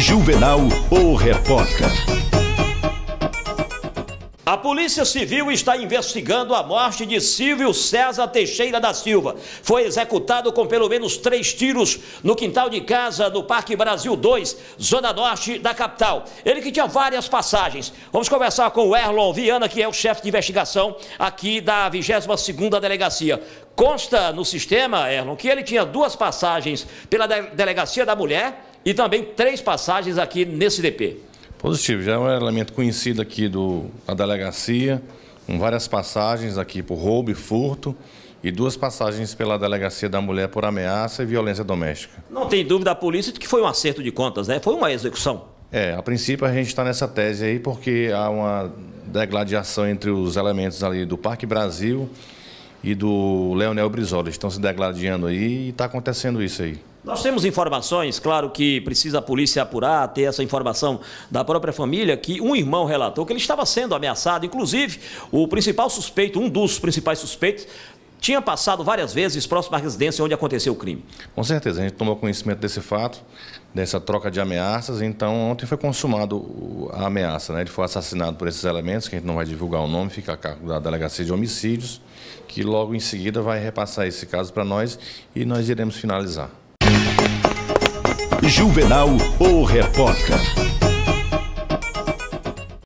Juvenal, o repórter. A Polícia Civil está investigando a morte de Silvio César Teixeira da Silva. Foi executado com pelo menos três tiros no quintal de casa do Parque Brasil 2, zona norte da capital. Ele que tinha várias passagens. Vamos conversar com o Erlon Viana, que é o chefe de investigação aqui da 22ª Delegacia. Consta no sistema, Erlon, que ele tinha duas passagens pela Delegacia da Mulher e também três passagens aqui nesse DP. Positivo, já é um elemento conhecido aqui do, da delegacia, com várias passagens aqui por roubo e furto e duas passagens pela Delegacia da Mulher por ameaça e violência doméstica. Não tem dúvida a polícia de que foi um acerto de contas, né? Foi uma execução. É, a princípio a gente está nessa tese aí porque há uma degladiação entre os elementos ali do Parque Brasil e do Leonel Brizola. Estão se degladiando aí e está acontecendo isso aí. Nós temos informações, claro que precisa a polícia apurar, ter essa informação da própria família, que um irmão relatou que ele estava sendo ameaçado, inclusive o principal suspeito, um dos principais suspeitos, tinha passado várias vezes próximo à residência onde aconteceu o crime. Com certeza, a gente tomou conhecimento desse fato, dessa troca de ameaças, então ontem foi consumado a ameaça, né? Ele foi assassinado por esses elementos, que a gente não vai divulgar o nome, fica a cargo da Delegacia de Homicídios, que logo em seguida vai repassar esse caso para nós e nós iremos finalizar. Juvenal, o repórter.